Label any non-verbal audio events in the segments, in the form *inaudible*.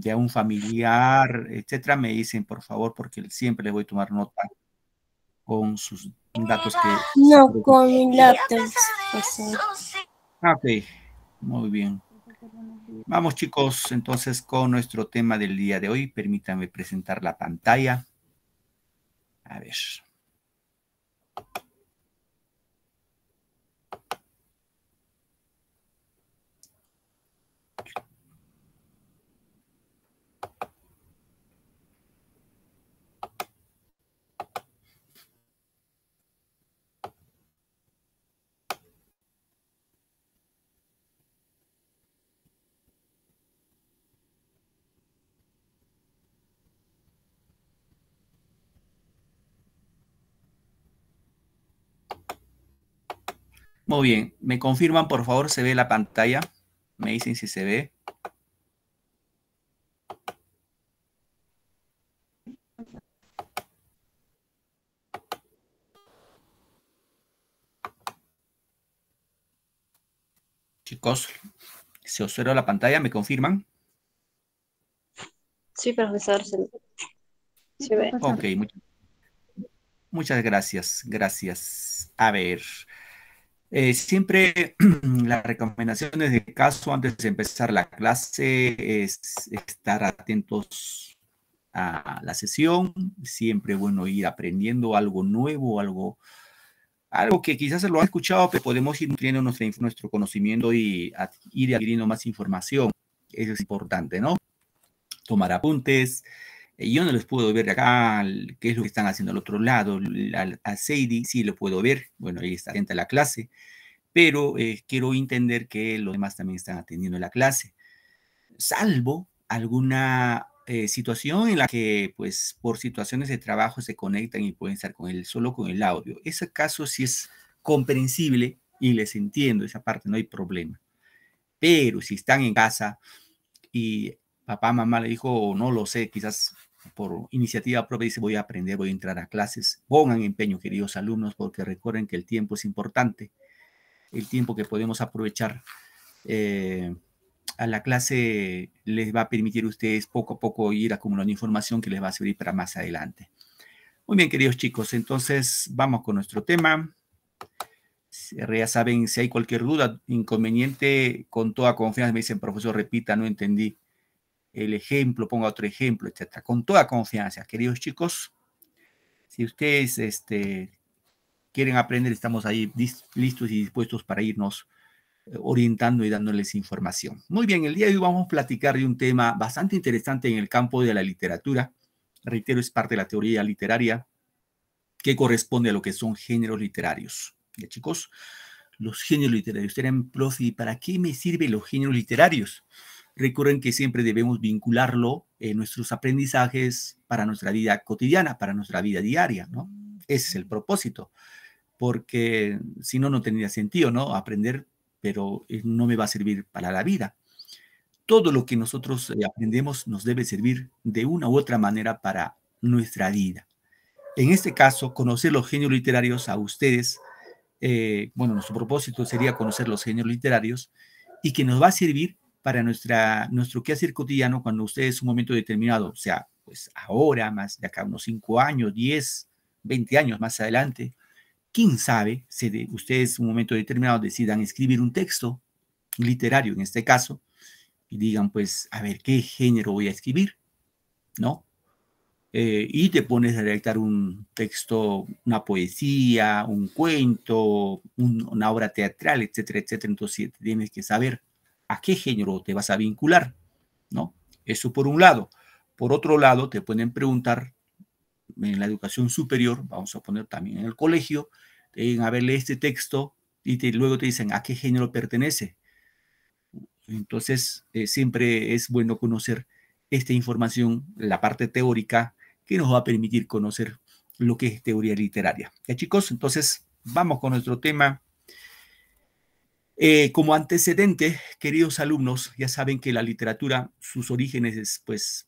de un familiar, etcétera, me dicen, por favor, porque siempre le voy a tomar nota con sus datos que... No, con mi laptop. Pues ok, muy bien. Vamos chicos, entonces con nuestro tema del día de hoy. Permítanme presentar la pantalla. A ver. Muy bien, me confirman por favor, se ve la pantalla. Me dicen si se ve. Chicos, ¿se observa la pantalla? ¿Me confirman? Sí, profesor. Se, ve. Ok, muchas gracias, gracias. A ver, eh, siempre *clears throat* las recomendaciones de caso antes de empezar la clase es estar atentos a la sesión. Siempre bueno ir aprendiendo algo nuevo, algo, algo que quizás se lo ha escuchado, pero podemos ir nutriendo nuestro, nuestro conocimiento y ir adquiriendo más información. Eso es importante, ¿no? Tomar apuntes, eh, yo no los puedo ver acá, qué es lo que están haciendo al otro lado. a Sadie sí lo puedo ver, bueno, ahí está atenta la clase, pero eh, quiero entender que los demás también están atendiendo la clase, salvo alguna eh, situación en la que, pues, por situaciones de trabajo se conectan y pueden estar con él solo con el audio. Ese caso sí es comprensible y les entiendo, esa parte no hay problema. Pero si están en casa y papá, mamá le dijo, no lo sé, quizás por iniciativa propia dice voy a aprender, voy a entrar a clases. Pongan empeño, queridos alumnos, porque recuerden que el tiempo es importante. El tiempo que podemos aprovechar eh, a la clase les va a permitir a ustedes poco a poco ir acumulando información que les va a servir para más adelante. Muy bien, queridos chicos, entonces vamos con nuestro tema. Ya saben, si hay cualquier duda, inconveniente, con toda confianza me dicen, profesor, repita, no entendí el ejemplo, ponga otro ejemplo, etcétera. Con toda confianza, queridos chicos. Si ustedes este, quieren aprender, estamos ahí listos y dispuestos para irnos eh, orientando y dándoles información. Muy bien, el día de hoy vamos a platicar de un tema bastante interesante en el campo de la literatura. Reitero, es parte de la teoría literaria que corresponde a lo que son géneros literarios. ¿Ya, chicos? Los géneros literarios. Ustedes profe, ¿para qué me sirven los géneros literarios? Recuerden que siempre debemos vincularlo en nuestros aprendizajes para nuestra vida cotidiana, para nuestra vida diaria, ¿no? Ese es el propósito, porque si no, no tendría sentido, ¿no? Aprender, pero eh, no me va a servir para la vida. Todo lo que nosotros eh, aprendemos nos debe servir de una u otra manera para nuestra vida. En este caso, conocer los genios literarios a ustedes, eh, bueno, nuestro propósito sería conocer los genios literarios y que nos va a servir para nuestra, nuestro quehacer cotidiano cuando ustedes un momento determinado, o sea, pues ahora, más de acá unos 5 años, 10, 20 años más adelante, quién sabe, si de, ustedes un momento determinado decidan escribir un texto, literario en este caso, y digan, pues, a ver, ¿qué género voy a escribir? ¿No? Eh, y te pones a redactar un texto, una poesía, un cuento, una obra teatral, etcétera, etcétera. Entonces tienes que saber a qué género te vas a vincular, ¿no? Eso por un lado. Por otro lado, te pueden preguntar en la educación superior, vamos a poner también en el colegio, en a verle este texto y luego te dicen a qué género pertenece. Entonces, eh, siempre es bueno conocer esta información, la parte teórica, que nos va a permitir conocer lo que es teoría literaria. chicos, entonces vamos con nuestro tema eh, como antecedente, queridos alumnos, ya saben que la literatura, sus orígenes, pues,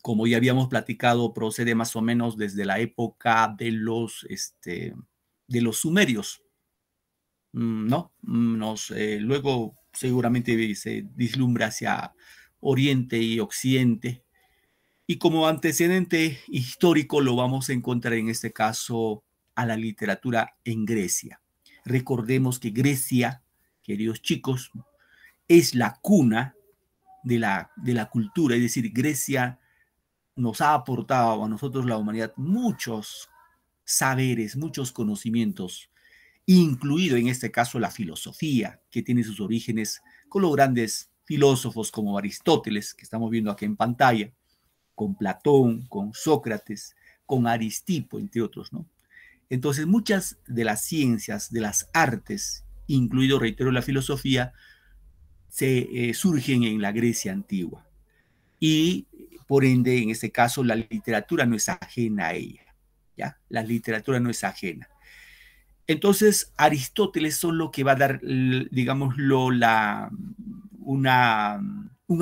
como ya habíamos platicado, procede más o menos desde la época de los, este, de los sumerios. Mm, ¿No? Mm, eh, luego seguramente se vislumbra hacia Oriente y Occidente. Y como antecedente histórico lo vamos a encontrar en este caso a la literatura en Grecia. Recordemos que Grecia, queridos chicos, es la cuna de la, de la cultura, es decir, Grecia nos ha aportado a nosotros la humanidad muchos saberes, muchos conocimientos, incluido en este caso la filosofía, que tiene sus orígenes con los grandes filósofos como Aristóteles, que estamos viendo aquí en pantalla, con Platón, con Sócrates, con Aristipo, entre otros, ¿no? Entonces, muchas de las ciencias, de las artes, incluido, reitero, la filosofía, se eh, surgen en la Grecia antigua. Y por ende, en este caso, la literatura no es ajena a ella. ¿ya? La literatura no es ajena. Entonces, Aristóteles son lo que va a dar, digámoslo, la, un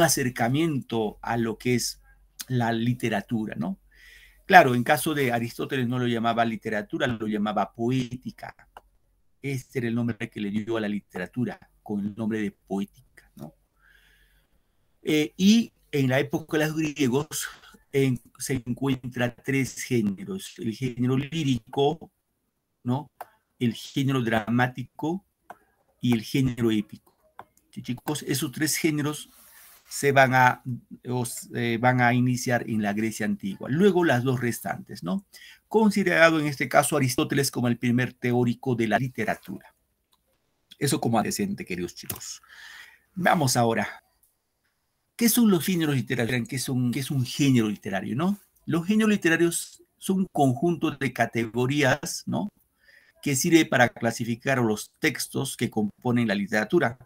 acercamiento a lo que es la literatura, ¿no? Claro, en caso de Aristóteles no lo llamaba literatura, lo llamaba poética. Este era el nombre que le dio a la literatura, con el nombre de poética. ¿no? Eh, y en la época de los griegos se encuentra tres géneros, el género lírico, ¿no? el género dramático y el género épico. Chicos, esos tres géneros se van a, van a iniciar en la Grecia antigua. Luego las dos restantes, ¿no? Considerado en este caso Aristóteles como el primer teórico de la literatura. Eso como adecente, queridos chicos. Vamos ahora. ¿Qué son los géneros literarios? ¿Qué, qué es un género literario, no? Los géneros literarios son un conjunto de categorías, ¿no? Que sirve para clasificar los textos que componen la literatura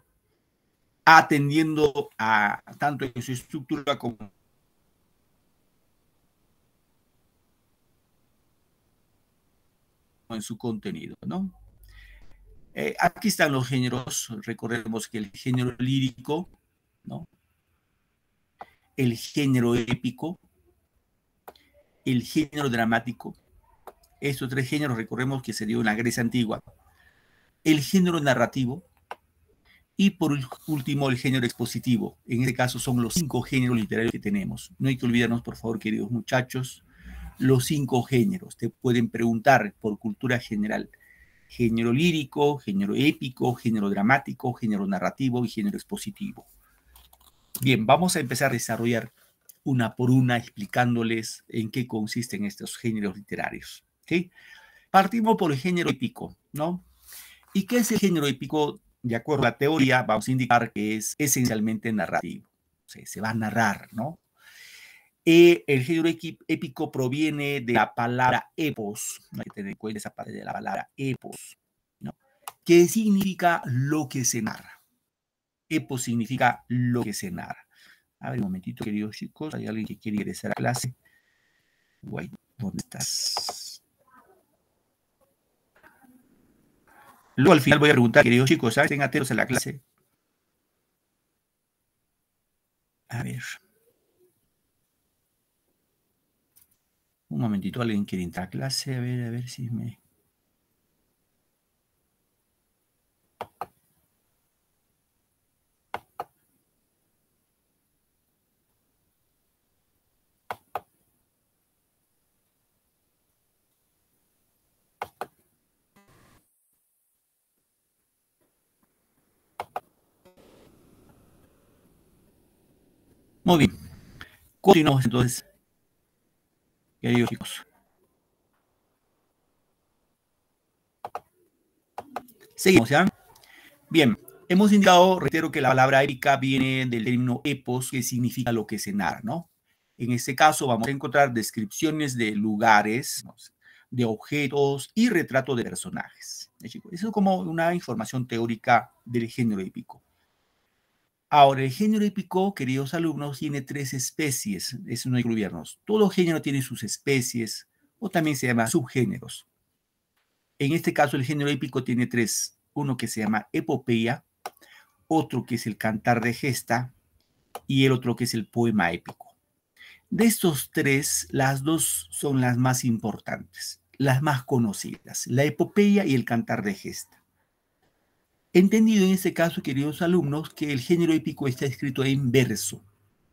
atendiendo a tanto en su estructura como en su contenido, eh, aquí están los géneros, recordemos que el género lírico, El género épico, el género dramático, estos tres géneros recordemos que se dio en la Grecia antigua, el género narrativo, y por último, el género expositivo. En este caso son los cinco géneros literarios que tenemos. No hay que olvidarnos, por favor, queridos muchachos, los cinco géneros. Te pueden preguntar por cultura general. Género lírico, género épico, género dramático, género narrativo y género expositivo. Bien, vamos a empezar a desarrollar una por una explicándoles en qué consisten estos géneros literarios. Partimos por el género épico, ¿no? ¿Y qué es el género épico? de acuerdo a la teoría, vamos a indicar que es esencialmente narrativo. se va a narrar, ¿no? Eh, el género épico proviene de la palabra epos, hay que tener en cuenta esa parte de la palabra epos, ¿no? que significa lo que se narra. Epos significa lo que se narra. A ver, un momentito, queridos chicos, hay alguien que quiere ingresar a clase. Guay, ¿dónde estás? Luego al final voy a preguntar, queridos chicos, ¿sabes? Estén atentos en la clase. A ver. Un momentito, alguien quiere entrar a clase. A ver, a ver si me. Muy bien. Continuamos entonces, queridos chicos. Seguimos, ¿ya? Bien, hemos indicado, reitero, que la palabra épica viene del término epos, que significa lo que cenar, ¿no? En este caso vamos a encontrar descripciones de lugares, de objetos y retrato de personajes. Eso es como una información teórica del género épico. Ahora, el género épico, queridos alumnos, tiene tres especies, eso no hay que Todo género tiene sus especies, o también se llama subgéneros. En este caso, el género épico tiene tres. Uno que se llama epopeya, otro que es el cantar de gesta, y el otro que es el poema épico. De estos tres, las dos son las más importantes, las más conocidas, la epopeya y el cantar de gesta. Entendido en este caso, queridos alumnos, que el género épico está escrito en verso.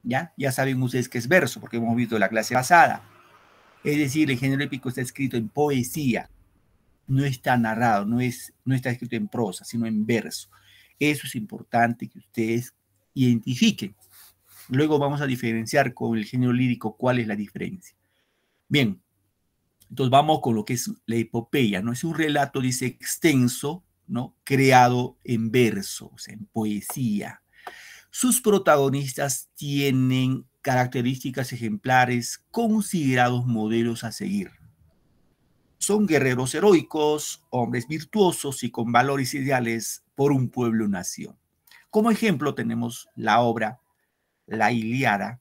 ¿Ya? Ya saben ustedes que es verso, porque hemos visto la clase pasada. Es decir, el género épico está escrito en poesía. No está narrado, no, es, no está escrito en prosa, sino en verso. Eso es importante que ustedes identifiquen. Luego vamos a diferenciar con el género lírico cuál es la diferencia. Bien, entonces vamos con lo que es la epopeya, ¿no? Es un relato, dice, extenso, creado en versos, en poesía. Sus protagonistas tienen características ejemplares considerados modelos a seguir. Son guerreros heroicos, hombres virtuosos y con valores ideales por un pueblo-nación. Como ejemplo tenemos la obra La Iliada,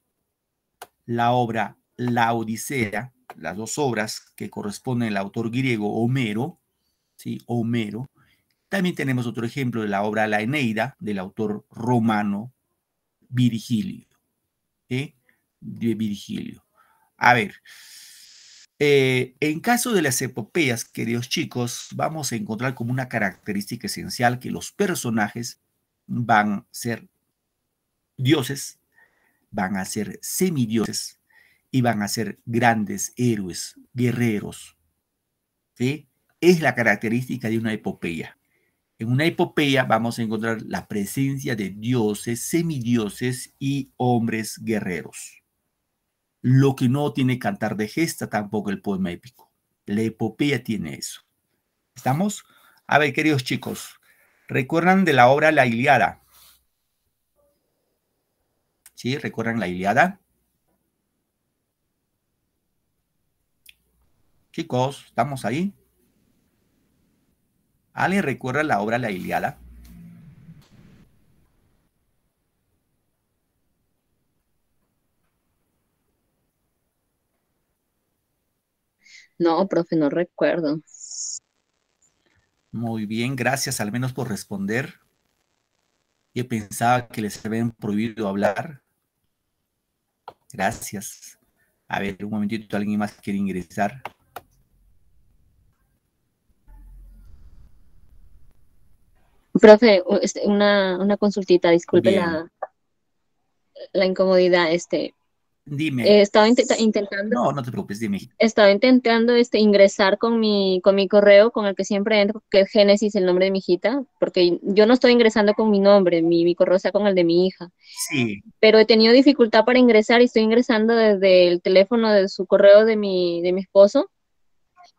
la obra La Odisea, las dos obras que corresponden al autor griego Homero, ¿sí? Homero, también tenemos otro ejemplo de la obra La Eneida, del autor romano Virgilio. ¿eh? Virgilio. A ver, eh, en caso de las epopeyas, queridos chicos, vamos a encontrar como una característica esencial que los personajes van a ser dioses, van a ser semidioses y van a ser grandes héroes, guerreros. Es la característica de una epopeya. En una epopeya vamos a encontrar la presencia de dioses, semidioses y hombres guerreros. Lo que no tiene cantar de gesta tampoco el poema épico. La epopeya tiene eso. ¿Estamos? A ver, queridos chicos, ¿recuerdan de la obra La Iliada? ¿Sí? ¿Recuerdan La Iliada? Chicos, ¿estamos ahí? ¿Alguien recuerda la obra La Iliada? No, profe, no recuerdo. Muy bien, gracias al menos por responder. Yo pensaba que les habían prohibido hablar. Gracias. A ver, un momentito, alguien más quiere ingresar. Profe, este, una, una consultita, disculpe la, incomodidad, este. Dime. Eh, estaba intentando. No, no te preocupes, dime. Estaba intentando este, ingresar con mi, con mi correo, con el que siempre entro, que es Génesis, el nombre de mi hijita, porque yo no estoy ingresando con mi nombre, mi, mi correo está con el de mi hija. Sí. Pero he tenido dificultad para ingresar y estoy ingresando desde el teléfono de su correo de mi, de mi esposo.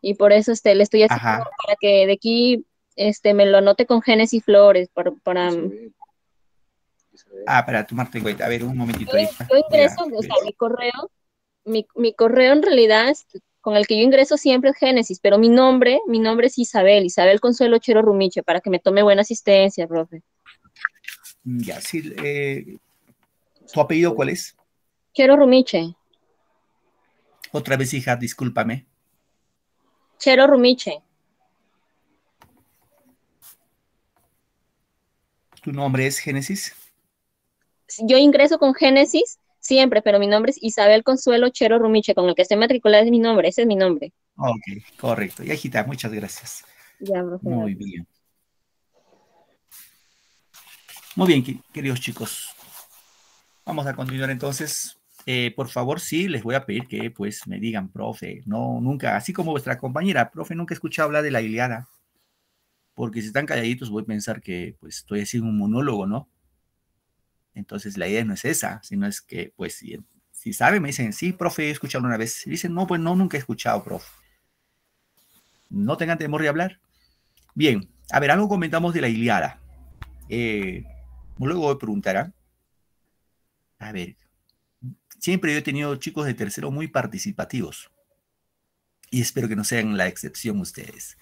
Y por eso este, le estoy haciendo para que de aquí este, me lo anote con Génesis Flores para... para... Mm, ah, para tomarte cuenta. A ver, un momentito. Yo, ingreso, o sea, mi correo, mi, correo en realidad con el que yo ingreso siempre es Génesis, pero mi nombre, mi nombre es Isabel, Isabel Consuelo Chero Rumiche, para que me tome buena asistencia, profe. Mm, ya, sí. Eh, ¿Tu apellido cuál es? Chero Rumiche. Otra vez, hija, discúlpame. Chero Rumiche. ¿Tu nombre es Génesis? Yo ingreso con Génesis siempre, pero mi nombre es Isabel Consuelo Chero Rumiche, con el que estoy matriculada es mi nombre, ese es mi nombre. Ok, correcto. Y hijita, muchas gracias. Ya, Muy bien. Muy bien, queridos chicos. Vamos a continuar entonces. Eh, por favor, sí, les voy a pedir que pues me digan, profe, no, nunca, así como vuestra compañera, profe, nunca he escuchado hablar de la Iliada porque si están calladitos voy a pensar que pues estoy haciendo un monólogo, ¿no? Entonces la idea no es esa, sino es que pues si, saben, me dicen, sí, profe, he escuchado una vez. dicen, no, pues no, nunca he escuchado, profe. No tengan temor de hablar. Bien, a ver, algo comentamos de la Iliada. Eh, luego me preguntarán. A ver, siempre yo he tenido chicos de tercero muy participativos. Y espero que no sean la excepción ustedes.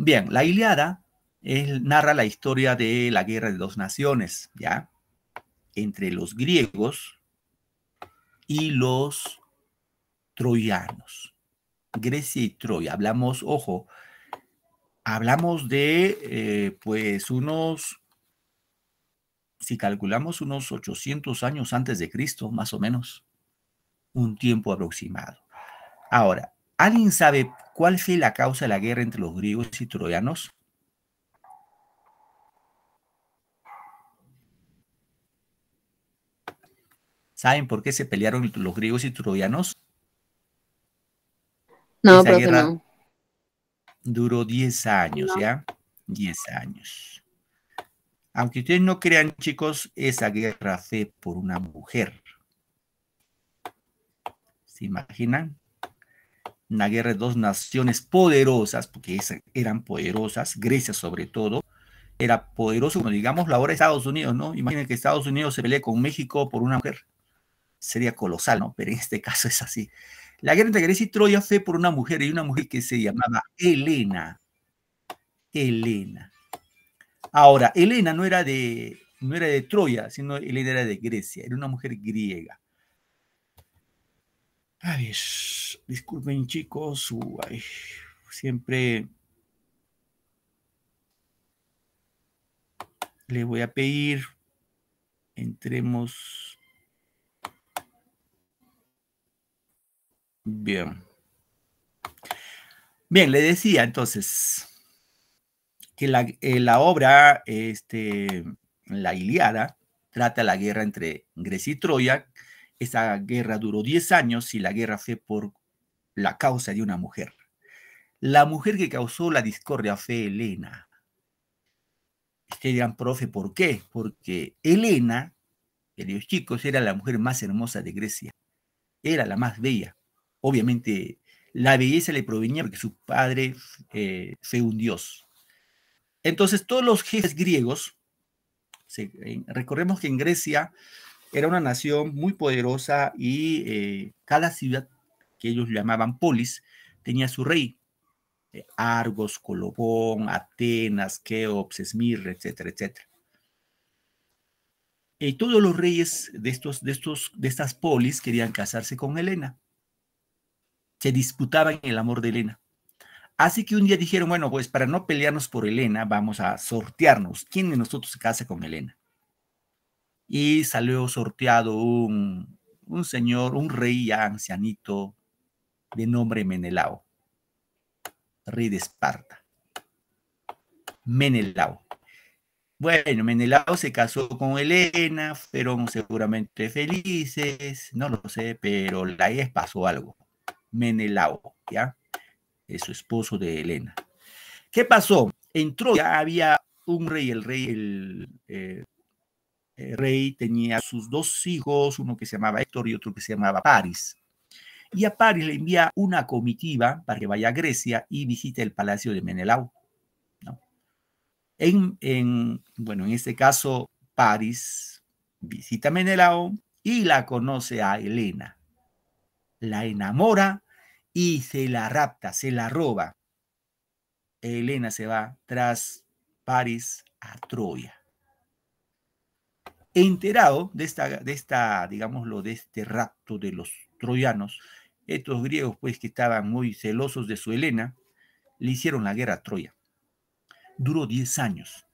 Bien, la Iliada narra la historia de la guerra de dos naciones, ¿ya? Entre los griegos y los troyanos. Grecia y Troya. Hablamos, ojo, hablamos de, eh, pues, unos, si calculamos, unos 800 años antes de Cristo, más o menos, un tiempo aproximado. Ahora, ¿Alguien sabe cuál fue la causa de la guerra entre los griegos y troyanos? ¿Saben por qué se pelearon los griegos y troyanos? No, Esa duró 10 años, ¿ya? 10 años. Aunque ustedes no crean, chicos, esa guerra fue por una mujer. ¿Se imaginan? una guerra de dos naciones poderosas, porque eran poderosas, Grecia sobre todo, era poderoso, como digamos, la hora de Estados Unidos, ¿no? Imaginen que Estados Unidos se pelea con México por una mujer. Sería colosal, ¿no? Pero en este *laughs* caso es así. La guerra entre Grecia y Troya fue por una mujer y una mujer que se llamaba Elena. Elena. Ahora, Elena no era de, no era de Troya, sino Elena era de Grecia, era una mujer griega ver, ah, disculpen chicos, siempre le voy a pedir, entremos. Bien. Bien, le decía entonces que la, eh, obra, este, la Iliada, trata la guerra entre Grecia y Troya, esa guerra duró 10 años y la guerra fue por la causa de una mujer. La mujer que causó la discordia fue Elena. Ustedes profe, ¿por qué? Porque Elena, de los chicos, era la mujer más hermosa de Grecia. Era la más bella. Obviamente, la belleza le provenía porque su padre eh, fue un dios. Entonces, todos los jefes griegos, se, recordemos que en Grecia era una nación muy poderosa y eh, cada ciudad que ellos llamaban polis tenía su rey. Eh, Argos, Colobón, Atenas, Keops, Esmirre, etcétera, etcétera. Y todos los reyes de, estos, de, estos, de estas polis querían casarse con Helena. Se disputaban el amor de Helena. Así que un día dijeron, bueno, pues para no pelearnos por Helena, vamos a sortearnos. ¿Quién de nosotros se casa con Helena? y salió sorteado un, señor, un rey ancianito de nombre Menelao, rey de Esparta. Menelao. Bueno, Menelao se casó con Elena, fueron seguramente felices, no lo sé, pero la pasó algo. Menelao, ¿ya? Es su esposo de Elena. ¿Qué pasó? Entró, ya había un rey, el rey, el, eh, eh, rey tenía sus dos hijos, uno que se llamaba Héctor y otro que se llamaba Paris. Y a Paris le envía una comitiva para que vaya a Grecia y visite el palacio de Menelao. En, bueno, en este caso, París visita a Menelao y la conoce a Helena. La enamora y se la rapta, se la roba. Elena se va tras París a Troya enterado de esta, de esta, digámoslo, de este rapto de los troyanos, estos griegos, pues, que estaban muy celosos de su Helena, le hicieron la guerra a Troya. Duró 10 años.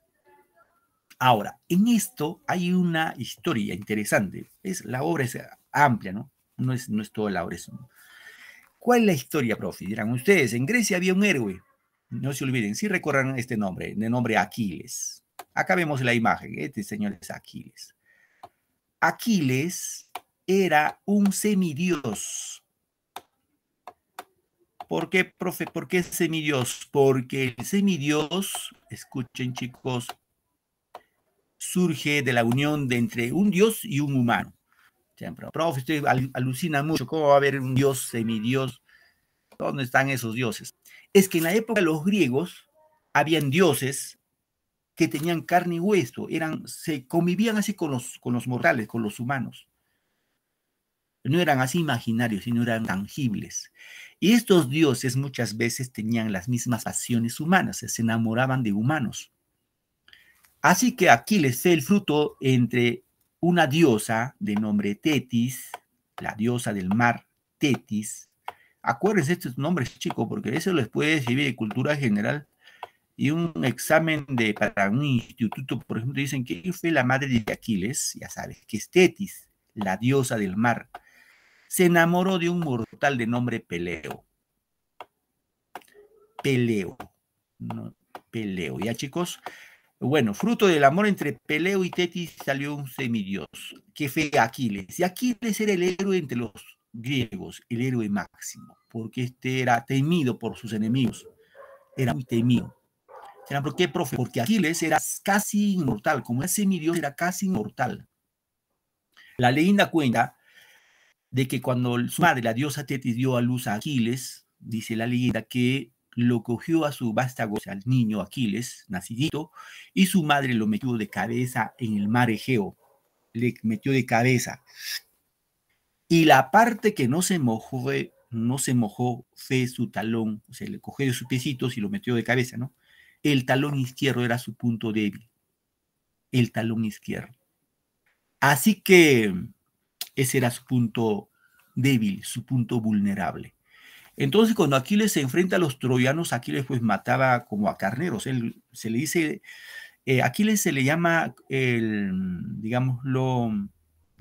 Ahora, en esto hay una historia interesante. Es, la obra es amplia, ¿no? No es, no es toda la obra. ¿Cuál es la historia, profe? Dirán ustedes, en Grecia había un héroe. No se olviden, si recuerdan este nombre, de nombre Aquiles. Acá vemos la imagen, ¿eh? este señor Aquiles. Aquiles era un semidios. ¿Por qué, profe? ¿Por qué semidios? Porque el semidios, escuchen chicos, surge de la unión de entre un dios y un humano. profe, usted alucina mucho, ¿cómo va a haber un dios semidios? ¿Dónde están esos dioses? Es que en la época de los griegos habían dioses que tenían carne y hueso, eran, se convivían así con los, con los mortales, con los humanos. No eran así imaginarios, sino eran tangibles. Y estos dioses muchas veces tenían las mismas pasiones humanas, se enamoraban de humanos. Así que aquí les ve el fruto entre una diosa de nombre Tetis, la diosa del mar Tetis. Acuérdense estos nombres, chicos, porque eso les puede servir de cultura general y un examen de, para un instituto, por ejemplo, dicen que fue la madre de Aquiles, ya sabes, que es Tetis, la diosa del mar, se enamoró de un mortal de nombre Peleo. Peleo. No, Peleo. Ya chicos, bueno, fruto del amor entre Peleo y Tetis salió un semidios, que fue Aquiles. Y Aquiles era el héroe entre los griegos, el héroe máximo, porque este era temido por sus enemigos. Era muy temido ¿por qué, profe? Porque Aquiles era casi inmortal, como ese Dios era casi inmortal. La leyenda cuenta de que cuando su madre, la diosa Tetis, dio a luz a Aquiles, dice la leyenda que lo cogió a su vástago, al niño Aquiles, nacidito, y su madre lo metió de cabeza en el mar Egeo. Le metió de cabeza. Y la parte que no se mojó, no se mojó fue su talón. O sea, le cogió sus piecitos y lo metió de cabeza, ¿no? El talón izquierdo era su punto débil. El talón izquierdo. Así que ese era su punto débil, su punto vulnerable. Entonces, cuando Aquiles se enfrenta a los troyanos, Aquiles pues mataba como a carneros. se le dice, eh, Aquiles se le llama, el, digámoslo,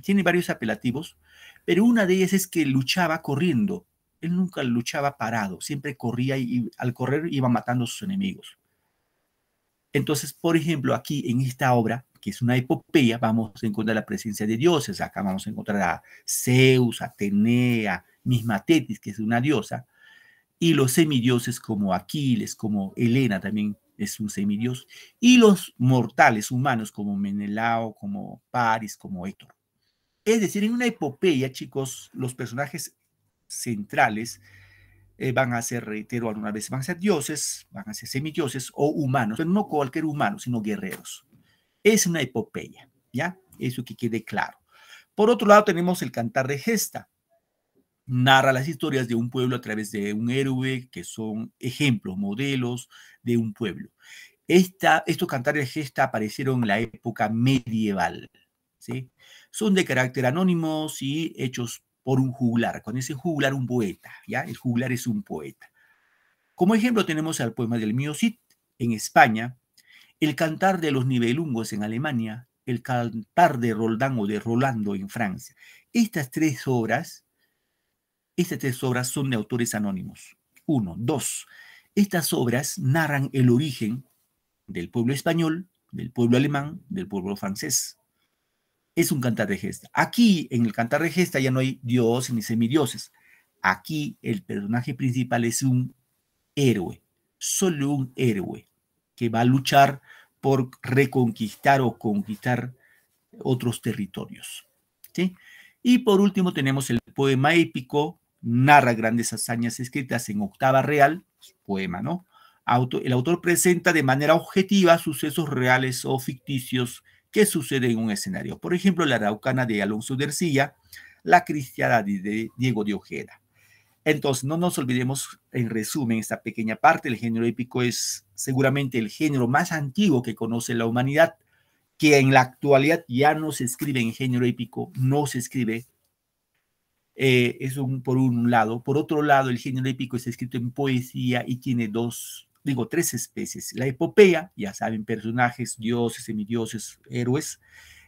tiene varios apelativos, pero una de ellas es que luchaba corriendo. Él nunca luchaba parado, siempre corría y al correr iba matando a sus enemigos. Entonces, por ejemplo, aquí en esta obra, que es una epopeya, vamos a encontrar la presencia de dioses. Acá vamos a encontrar a Zeus, Atenea, misma Tetis, que es una diosa, y los semidioses como Aquiles, como Helena también es un semidios, y los mortales humanos como Menelao, como Paris, como Héctor. Es decir, en una epopeya, chicos, los personajes centrales eh, van a ser, reitero alguna vez, van a ser dioses, van a ser semidioses o humanos, pero no cualquier humano, sino guerreros. Es una epopeya, ¿ya? Eso que quede claro. Por otro lado, tenemos el cantar de gesta. Narra las historias de un pueblo a través de un héroe, que son ejemplos, modelos de un pueblo. estos cantares de gesta aparecieron en la época medieval. ¿sí? Son de carácter anónimo, y hechos por un juglar. Con ese juglar, un poeta, ¿ya? El juglar es un poeta. Como ejemplo tenemos el poema del Mio en España, el cantar de los nivelungos en Alemania, el cantar de Roldán o de Rolando en Francia. Estas tres obras, estas tres obras son de autores anónimos. Uno, dos, estas obras narran el origen del pueblo español, del pueblo alemán, del pueblo francés es un cantar de gesta. Aquí, en el cantar de gesta, ya no hay dios ni semidioses. Aquí el personaje principal es un héroe, solo un héroe, que va a luchar por reconquistar o conquistar otros territorios. Y por último tenemos el poema épico, narra grandes hazañas escritas en octava real, poema, ¿no? el autor presenta de manera objetiva sucesos reales o ficticios ¿Qué sucede en un escenario. Por ejemplo, la araucana de Alonso de Ercilla, la cristiana de Diego de Ojeda. Entonces, no nos olvidemos, en resumen, esta pequeña parte, el género épico es seguramente el género más antiguo que conoce la humanidad, que en la actualidad ya no se escribe en género épico, no se escribe. Eh, es un, por un lado. Por otro lado, el género épico es escrito en poesía y tiene dos digo, tres especies. La epopeya, ya saben, personajes, dioses, semidioses, héroes.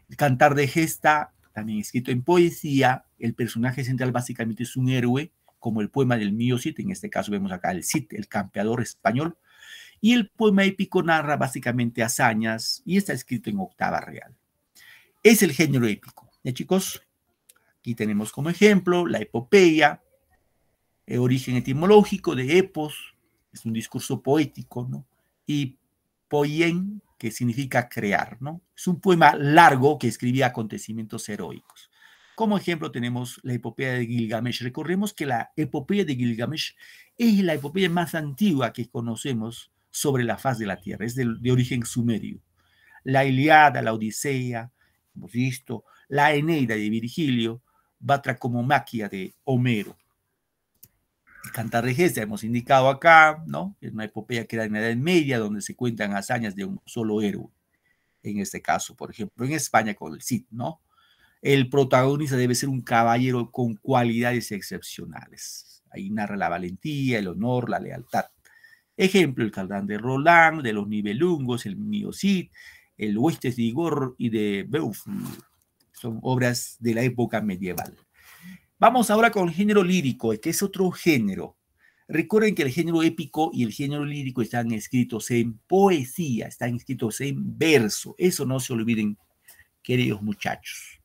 El cantar de gesta, también escrito en poesía. El personaje central básicamente es un héroe, como el poema del mío Cid, en este caso vemos acá el Cid, el campeador español. Y el poema épico narra básicamente hazañas y está escrito en octava real. Es el género épico. ¿Ya chicos? Aquí tenemos como ejemplo la epopeya, eh, origen etimológico de epos, es un discurso poético, ¿no? Y poien, que significa crear, ¿no? Es un poema largo que escribía acontecimientos heroicos. Como ejemplo tenemos la epopeya de Gilgamesh. Recordemos que la epopeya de Gilgamesh es la epopeya más antigua que conocemos sobre la faz de la Tierra, es de, origen sumerio. La Iliada, la Odisea, hemos visto, la Eneida de Virgilio, maquia de Homero. Cantarreges, ya hemos indicado acá, ¿no? Es una epopeya que era en la Edad Media, donde se cuentan hazañas de un solo héroe. En este caso, por ejemplo, en España con el Cid, ¿no? El protagonista debe ser un caballero con cualidades excepcionales. Ahí narra la valentía, el honor, la lealtad. Ejemplo, el Caldán de Roland, de los Nibelungos, el Mio Cid, el Huestes de Igor y de Beuf. Son obras de la época medieval. Vamos ahora con el género lírico, que es otro género. Recuerden que el género épico y el género lírico están escritos en poesía, están escritos en verso. Eso no se olviden, queridos muchachos.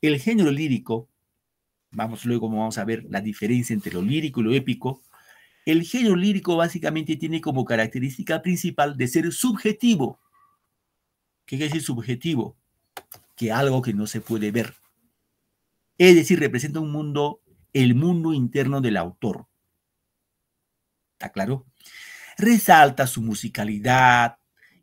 El género lírico, vamos luego vamos a ver la diferencia entre lo lírico y lo épico. El género lírico básicamente tiene como característica principal de ser subjetivo. ¿Qué quiere decir subjetivo? Que algo que no se puede ver. Es decir, representa un mundo, el mundo interno del autor. ¿Está claro? Resalta su musicalidad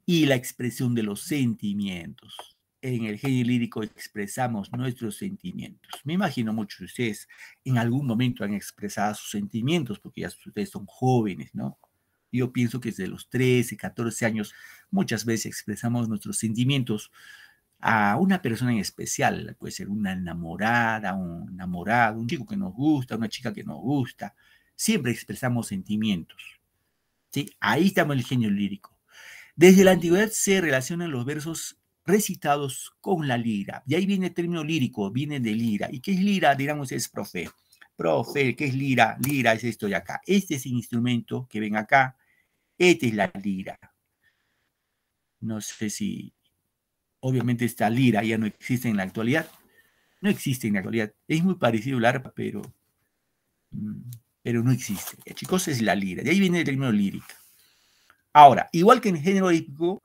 y la expresión de los sentimientos. En el genio lírico expresamos nuestros sentimientos. Me imagino muchos de ustedes en algún momento han expresado sus sentimientos, porque ya ustedes son jóvenes, ¿no? Yo pienso que desde los 13, 14 años muchas veces expresamos nuestros sentimientos a una persona en especial, puede ser una enamorada, un enamorado, un chico que nos gusta, una chica que nos gusta, siempre expresamos sentimientos. ¿sí? Ahí estamos el genio lírico. Desde la antigüedad se relacionan los versos recitados con la lira. Y ahí viene el término lírico, viene de lira. ¿Y qué es lira? Digamos, es profe. Profe, ¿qué es lira? Lira es esto de acá. Este es el instrumento que ven acá. Esta es la lira. No sé si obviamente esta lira ya no existe en la actualidad. No existe en la actualidad. Es muy parecido al arpa, pero, mm, pero no existe. chicos, es la lira. De ahí viene el término lírica. Ahora, igual que en el género épico,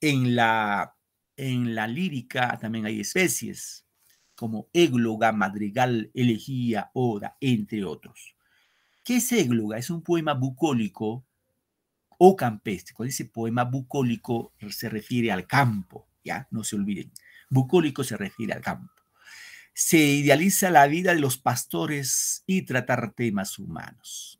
en la, en la lírica también hay especies, como égloga, madrigal, elegía, oda, entre otros. ¿Qué es égloga? Es un poema bucólico o campestre. Cuando poema bucólico se refiere al campo, ya, no se olviden. Bucólico se refiere al campo. Se idealiza la vida de los pastores y tratar temas humanos.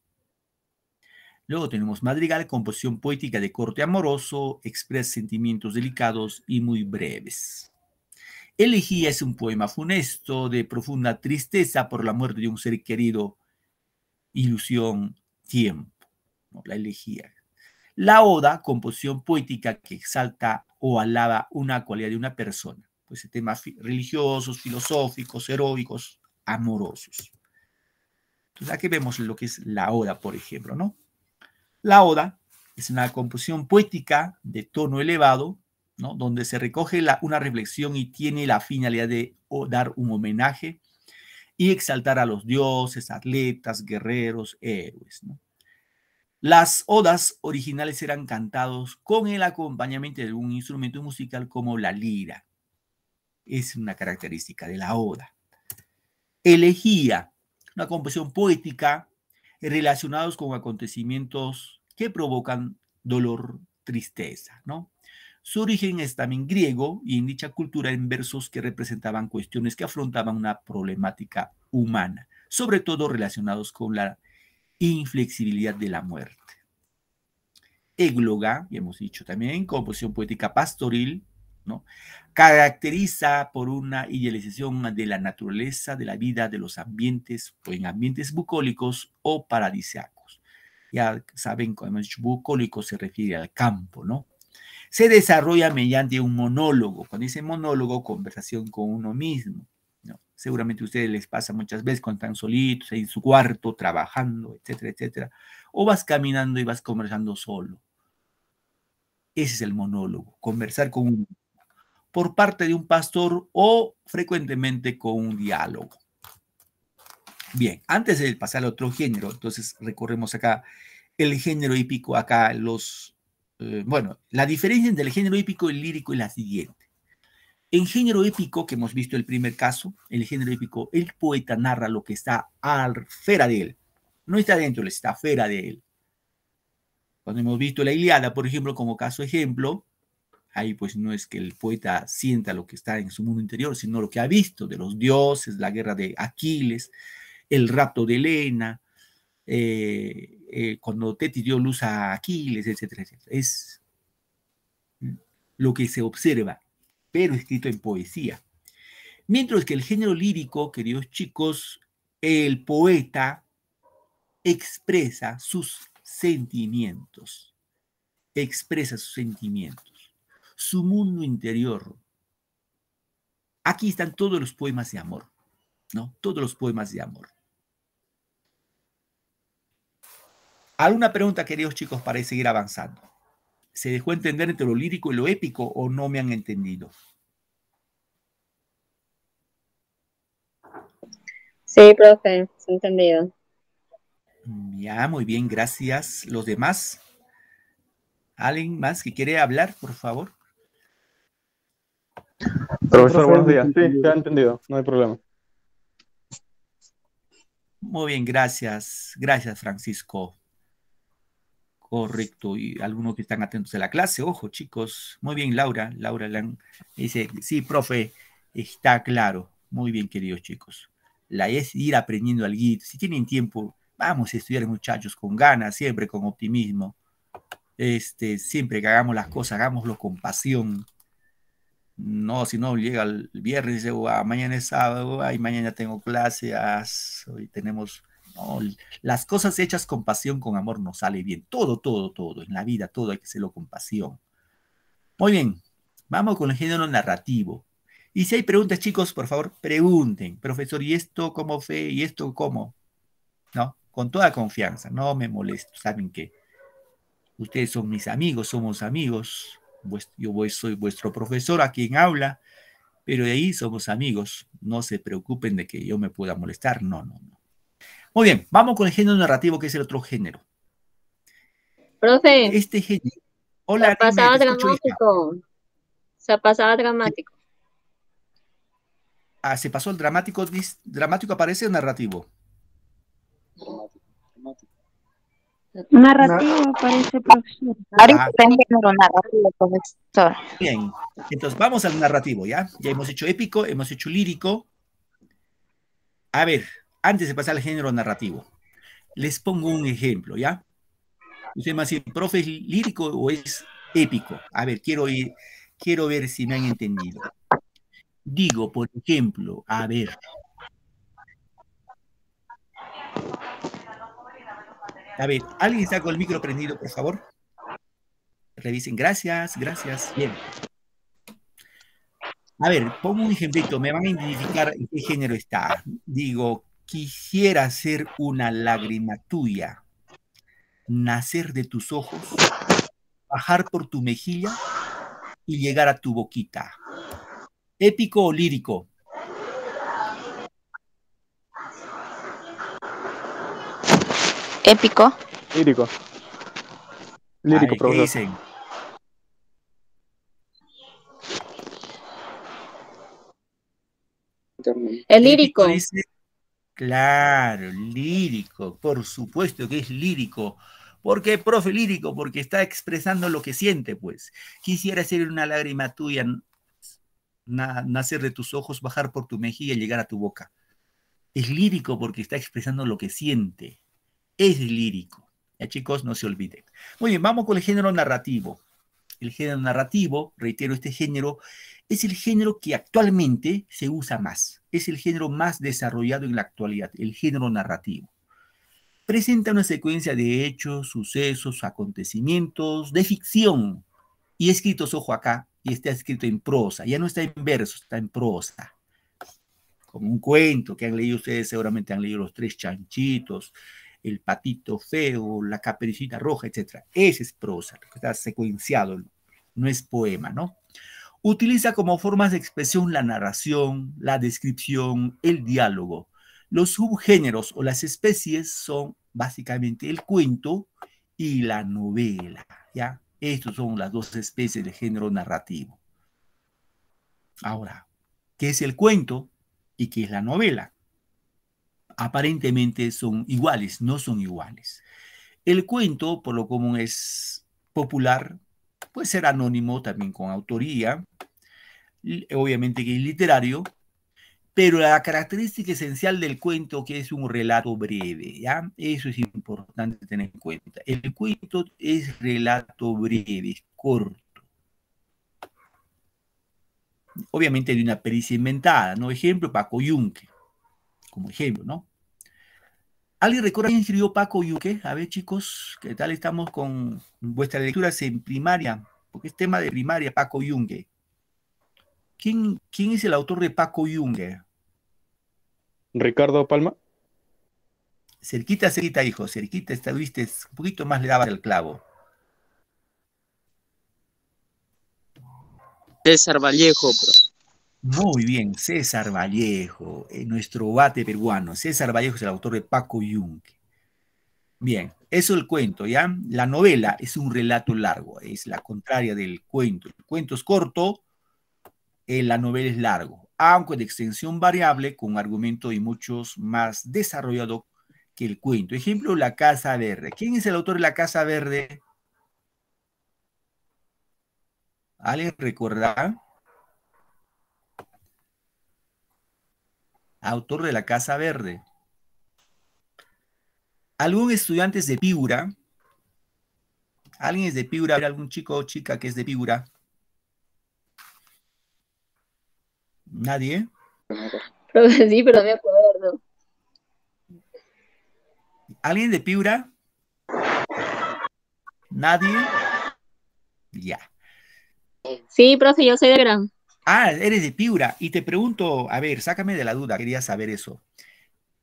Luego tenemos Madrigal, composición poética de corte amoroso, expresa sentimientos delicados y muy breves. Elegía es un poema funesto de profunda tristeza por la muerte de un ser querido, ilusión, tiempo. La elegía. La oda, composición poética que exalta o alaba una cualidad de una persona, pues temas religiosos, filosóficos, heroicos, amorosos. Entonces aquí vemos lo que es la oda, por ejemplo, ¿no? La oda es una composición poética de tono elevado, ¿no? Donde se recoge una reflexión y tiene la finalidad de dar un homenaje y exaltar a los dioses, atletas, guerreros, héroes, ¿no? Las odas originales eran cantados con el acompañamiento de un instrumento musical como la lira. Es una característica de la oda. Elegía, una composición poética relacionados con acontecimientos que provocan dolor, tristeza, ¿no? Su origen es también griego y en dicha cultura en versos que representaban cuestiones que afrontaban una problemática humana, sobre todo relacionados con la inflexibilidad de la muerte. Égloga, y hemos dicho también, composición poética pastoril, ¿no? caracteriza por una idealización de la naturaleza, de la vida, de los ambientes, o en ambientes bucólicos o paradisiacos. Ya saben, cuando hemos dicho bucólico se refiere al campo, ¿no? Se desarrolla mediante un monólogo. Cuando dice monólogo, conversación con uno mismo. Seguramente a ustedes les pasa muchas veces cuando están solitos, en su cuarto, trabajando, etcétera, etcétera. O vas caminando y vas conversando solo. Ese es el monólogo, conversar con un, por parte de un pastor o frecuentemente con un diálogo. Bien, antes de pasar al otro género, entonces recorremos acá el género hípico, acá los, eh, bueno, la diferencia entre el género hípico y el lírico y la siguiente. En género épico, que hemos visto el primer caso, el género épico, el poeta narra lo que está fuera de él. No está dentro, está fuera de él. Cuando hemos visto la Iliada, por ejemplo, como caso ejemplo, ahí pues no es que el poeta sienta lo que está en su mundo interior, sino lo que ha visto de los dioses, la guerra de Aquiles, el rapto de Helena, eh, eh, cuando Teti dio luz a Aquiles, etcétera, etcétera. Es lo que se observa pero escrito en poesía. Mientras que el género lírico, queridos chicos, el poeta expresa sus sentimientos, expresa sus sentimientos, su mundo interior. Aquí están todos los poemas de amor, ¿no? Todos los poemas de amor. ¿Alguna pregunta, queridos chicos, para seguir avanzando? se dejó entender entre lo lírico y lo épico o no me han entendido? Sí, profe, entendido. Ya, muy bien, gracias. ¿Los demás? ¿Alguien más que quiere hablar, por favor? Profesor, buenos días. Sí, se ha entendido, no hay problema. Muy bien, gracias. Gracias, Francisco. Correcto, y algunos que están atentos a la clase, ojo chicos, muy bien Laura, Laura dice, sí, profe, está claro, muy bien queridos chicos, la es ir aprendiendo al guito, si tienen tiempo, vamos a estudiar muchachos, con ganas, siempre con optimismo, este, siempre que hagamos las cosas, hagámoslo con pasión, no, si no llega el viernes, dice, mañana es sábado, mañana tengo clases, hoy tenemos las cosas hechas con pasión, con amor, nos sale bien. Todo, todo, todo. En la vida, todo hay que hacerlo con pasión. Muy bien, vamos con el género narrativo. Y si hay preguntas, chicos, por favor, pregunten. Profesor, ¿y esto cómo fue? ¿Y esto cómo? ¿No? Con toda confianza, no me molesto. ¿Saben que Ustedes son mis amigos, somos amigos. Yo soy vuestro profesor a quien habla, pero de ahí somos amigos. No se preocupen de que yo me pueda molestar. No, no, no. Muy bien, vamos con el género narrativo, que es el otro género. Profe. Este género. Hola, se pasaba dramático. Se pasaba dramático. Ah, se pasó el dramático. ¿Dramático aparece o narrativo? Narrativo aparece, profesor. Ah. el género narrativo, profesor. Bien, entonces vamos al narrativo, ¿ya? Ya hemos hecho épico, hemos hecho lírico. A ver, antes de pasar al género narrativo. Les pongo un ejemplo, ¿ya? Usted me el ¿profe es lírico o es épico? A ver, quiero, quiero ver si me han entendido. Digo, por ejemplo, a ver. A ver, ¿alguien está con el micro prendido, por favor? Revisen, gracias, gracias. Bien. A ver, pongo un ejemplito, me van a identificar en qué género está. Digo, Quisiera ser una lágrima tuya, nacer de tus ojos, bajar por tu mejilla y llegar a tu boquita. ¿Épico o lírico? Épico. Lírico. Lírico, profesor. ¿Qué dicen? El lírico. Claro, lírico, por supuesto que es lírico. ¿Por qué, profe lírico? Porque está expresando lo que siente, pues. Quisiera ser una lágrima tuya, nacer de tus ojos, bajar por tu mejilla y llegar a tu boca. Es lírico porque está expresando lo que siente. Es lírico. Ya chicos, no se olviden. Muy bien, vamos con el género narrativo el género narrativo, reitero, este género es el género que actualmente se usa más, es el género más desarrollado en la actualidad, el género narrativo. Presenta una secuencia de hechos, sucesos, acontecimientos de ficción y escritos, ojo acá, y está escrito en prosa, ya no está en verso, está en prosa, como un cuento que han leído ustedes, seguramente han leído Los Tres Chanchitos, el patito feo, la caperucita roja, etc. Ese es prosa, está secuenciado, no es poema, ¿no? Utiliza como formas de expresión la narración, la descripción, el diálogo. Los subgéneros o las especies son básicamente el cuento y la novela, ¿ya? Estas son las dos especies de género narrativo. Ahora, ¿qué es el cuento y qué es la novela? aparentemente son iguales, no son iguales. El cuento, por lo común, es popular, puede ser anónimo también con autoría, obviamente que es literario, pero la característica esencial del cuento que es un relato breve, ¿ya? Eso es importante tener en cuenta. El cuento es relato breve, es corto. Obviamente de una pericia inventada, ¿no? Ejemplo, Paco Yunque, como ejemplo, ¿no? ¿Alguien recuerda quién escribió Paco Yunque A ver, chicos, ¿qué tal estamos con vuestras lecturas en primaria? Porque es tema de primaria, Paco Yunque. ¿Quién, ¿Quién es el autor de Paco Yunque? Ricardo Palma. Cerquita, cerquita, hijo, cerquita estuviste, un poquito más le daba el clavo. César Vallejo, pero... Muy bien, César Vallejo, eh, nuestro bate peruano. César Vallejo es el autor de Paco Yunque. Bien, eso es el cuento, ¿ya? La novela es un relato largo, es la contraria del cuento. El cuento es corto, eh, la novela es largo, aunque de extensión variable, con argumento y muchos más desarrollado que el cuento. Ejemplo, La Casa Verde. ¿Quién es el autor de La Casa Verde? ¿Alguien recordará? autor de La Casa Verde. Algún estudiante es de Piura. ¿Alguien es de Piura? ¿Algún chico o chica que es de Piura? ¿Nadie? *laughs* Sí, pero me acuerdo. ¿Alguien de Piura? ¿Nadie? Ya. Sí, profe, yo soy de Gran. Ah, eres de Piura. Y te pregunto, a ver, sácame de la duda, quería saber eso.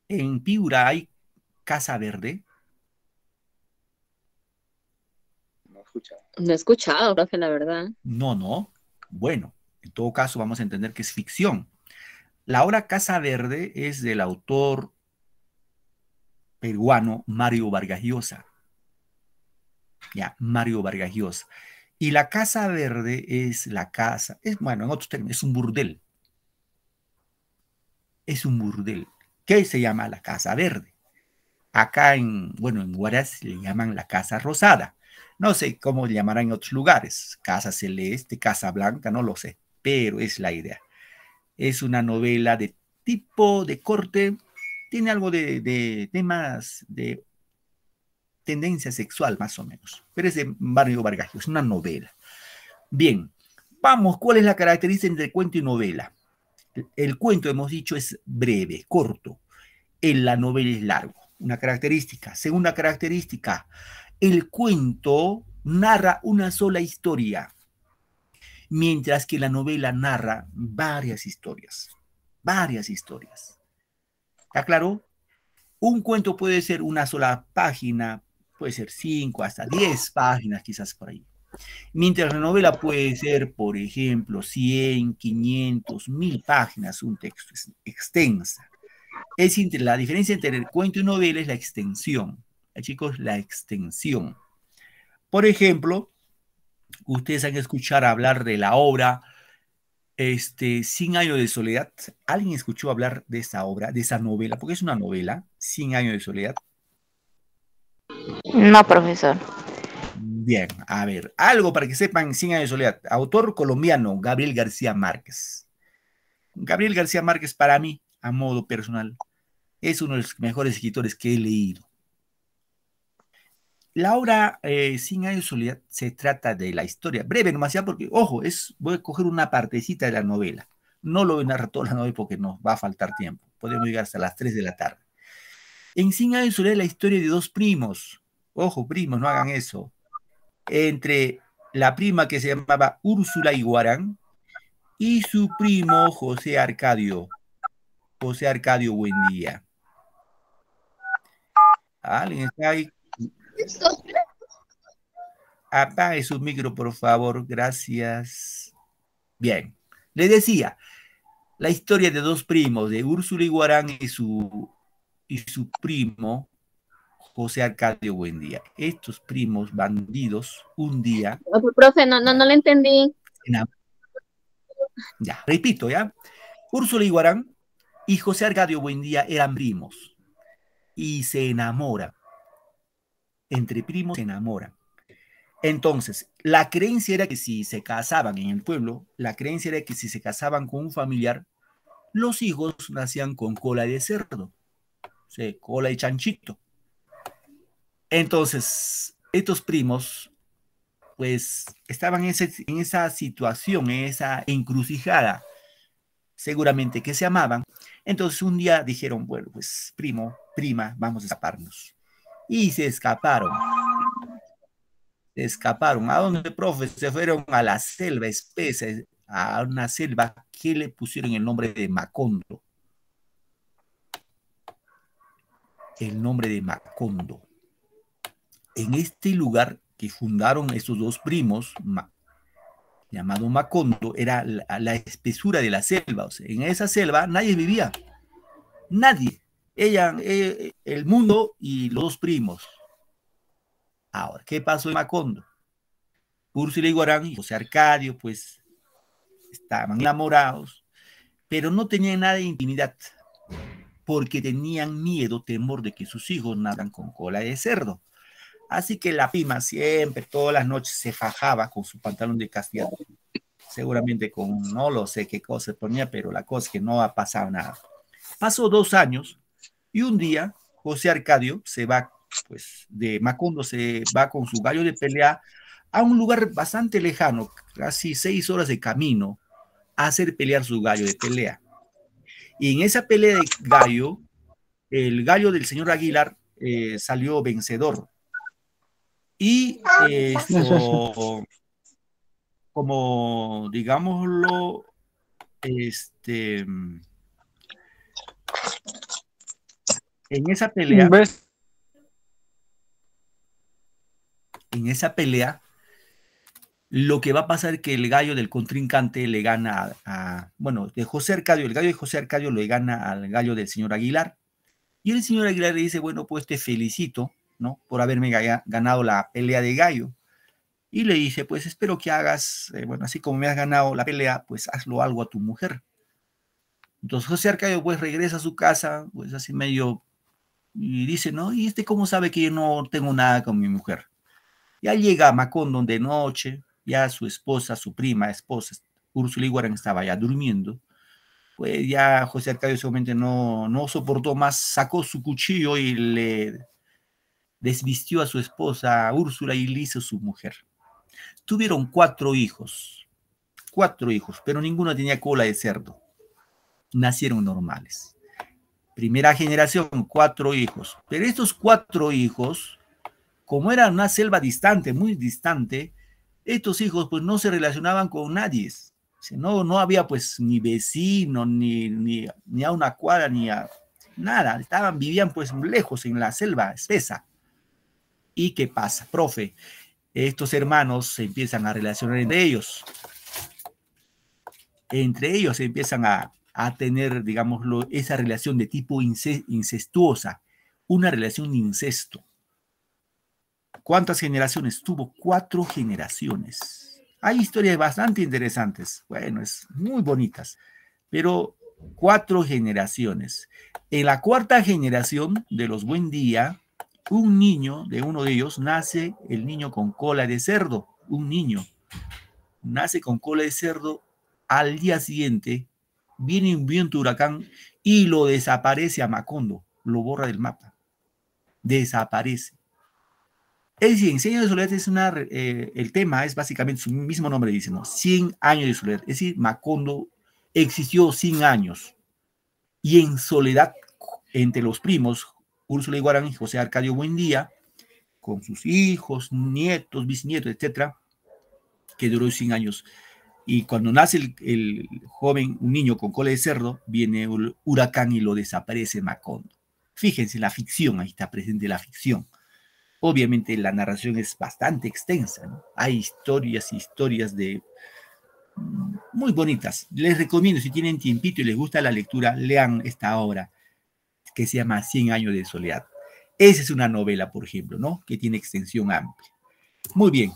¿En Piura hay Casa Verde? No he escuchado. No he escuchado, profe, la verdad. No, no. Bueno, en todo caso vamos a entender que es ficción. La obra Casa Verde es del autor peruano Mario Vargas Llosa. Ya, Mario Vargas Llosa. Y la Casa Verde es la casa, es, bueno, en otros términos, es un burdel. Es un burdel. ¿Qué se llama la Casa Verde? Acá en, bueno, en Huaraz le llaman la Casa Rosada. No sé cómo le llamarán en otros lugares. Casa Celeste, Casa Blanca, no lo sé, pero es la idea. Es una novela de tipo de corte, tiene algo de, de temas de tendencia sexual, más o menos. Pero es de Mario Vargas es una novela. Bien, vamos, ¿cuál es la característica entre cuento y novela? El cuento, hemos dicho, es breve, corto. En la novela es largo. Una característica. Segunda característica, el cuento narra una sola historia, mientras que la novela narra varias historias. Varias historias. ¿Está claro? Un cuento puede ser una sola página, puede ser 5 hasta 10 páginas quizás por ahí. Mientras la novela puede ser, por ejemplo, 100, 500, 1000 páginas, un texto extensa. Es la diferencia entre el cuento y novela es la extensión. ¿Eh, chicos, la extensión. Por ejemplo, ustedes han escuchado hablar de la obra este, Cien años de soledad. ¿Alguien escuchó hablar de esa obra, de esa novela? Porque es una novela, Sin años de soledad. No, profesor. Bien, a ver, algo para que sepan, Sin años de soledad. Autor colombiano, Gabriel García Márquez. Gabriel García Márquez, para mí, a modo personal, es uno de los mejores escritores que he leído. La obra eh, Cien años soledad se trata de la historia, breve más ya, porque, ojo, es, voy a coger una partecita de la novela. No lo voy a narrar toda la novela porque nos va a faltar tiempo. Podemos llegar hasta las 3 de la tarde. En 100 años la historia de dos primos. Ojo, primos, no hagan eso. Entre la prima que se llamaba Úrsula Iguarán y su primo José Arcadio. José Arcadio día. ¿Alguien está ahí? Apague su micro, por favor. Gracias. Bien. Le decía, la historia de dos primos, de Úrsula Iguarán y su y su primo José Arcadio Buendía. Estos primos bandidos un día... Ah, pues, profe, no, no, no entendí. Ya, repito, ¿ya? Úrsula Iguarán y José Arcadio Buendía eran primos y se enamoran. Entre primos se enamoran. Entonces, la creencia era que si se casaban en el pueblo, la creencia era que si se casaban con un familiar, los hijos nacían con cola de cerdo. Se cola y chanchito. Entonces, estos primos, pues, estaban en, esa situación, en esa encrucijada, seguramente que se amaban. Entonces, un día dijeron, bueno, pues, primo, prima, vamos a escaparnos. Y se escaparon. Se escaparon. ¿A dónde, profe? Se fueron a la selva espesa, a una selva que le pusieron el nombre de Macondo. el nombre de Macondo. En este lugar que fundaron estos dos primos, llamado Macondo, era la, espesura de la selva. O sea, en esa selva nadie vivía. Nadie. Ella, eh, el mundo y los dos primos. Ahora, ¿qué pasó en Macondo? Úrsula y Guarán y José Arcadio, pues, estaban enamorados, pero no tenían nada de intimidad porque tenían miedo, temor de que sus hijos nadan con cola de cerdo. Así que la pima siempre, todas las noches, se fajaba con su pantalón de castellano. Seguramente con no lo sé qué cosa ponía, pero la cosa es que no ha pasado nada. Pasó dos años y un día José Arcadio se va, pues de Macondo se va con su gallo de pelea a un lugar bastante lejano, casi seis horas de camino, a hacer pelear su gallo de pelea. Y en esa pelea de gallo, el gallo del señor Aguilar eh, salió vencedor. Y eh, como digámoslo, este, en esa pelea, en esa pelea, lo que va a pasar es que el gallo del contrincante le gana a, bueno, de José Arcadio, el gallo de José Arcadio le gana al gallo del señor Aguilar. Y el señor Aguilar le dice, bueno, pues te felicito, ¿no? Por haberme ganado la pelea de gallo. Y le dice, pues espero que hagas, eh, bueno, así como me has ganado la pelea, pues hazlo algo a tu mujer. Entonces José Arcadio pues regresa a su casa, pues así medio, y dice, ¿no? ¿Y este cómo sabe que yo no tengo nada con mi mujer? Ya llega Macondo de noche, ya su esposa, su prima, esposa, Úrsula Iguarán estaba ya durmiendo, pues ya José Arcadio seguramente no, no soportó más, sacó su cuchillo y le desvistió a su esposa Úrsula y le hizo su mujer. Tuvieron cuatro hijos, cuatro hijos, pero ninguno tenía cola de cerdo. Nacieron normales. Primera generación, cuatro hijos. Pero estos cuatro hijos, como era una selva distante, muy distante, estos hijos pues no se relacionaban con nadie. No, no había pues ni vecino, ni, ni, a una cuadra, ni a nada. Estaban, vivían pues lejos en la selva espesa. ¿Y qué pasa? Profe, estos hermanos se empiezan a relacionar entre ellos. Entre ellos se empiezan a, tener, digámoslo, esa relación de tipo incestuosa, una relación de incesto. ¿Cuántas generaciones? Tuvo cuatro generaciones. Hay historias bastante interesantes, bueno, es muy bonitas, pero cuatro generaciones. En la cuarta generación de los Buen Día, un niño de uno de ellos nace el niño con cola de cerdo, un niño nace con cola de cerdo, al día siguiente viene un viento huracán y lo desaparece a Macondo, lo borra del mapa. Desaparece. Es decir, 100 de soledad es una, eh, el tema es básicamente su mismo nombre, dice, ¿no? 100 años de soledad. Es decir, Macondo existió 100 años y en soledad entre los primos, Úrsula Iguarán y José Arcadio Buendía, con sus hijos, nietos, bisnietos, etcétera, que duró 100 años. Y cuando nace el, joven, un niño con cola de cerdo, viene el huracán y lo desaparece Macondo. Fíjense, la ficción, ahí está presente la ficción. Obviamente la narración es bastante extensa, ¿no? hay historias, historias de mm, muy bonitas. Les recomiendo, si tienen tiempito y les gusta la lectura, lean esta obra que se llama Cien años de soledad. Esa es una novela, por ejemplo, ¿no? Que tiene extensión amplia. Muy bien.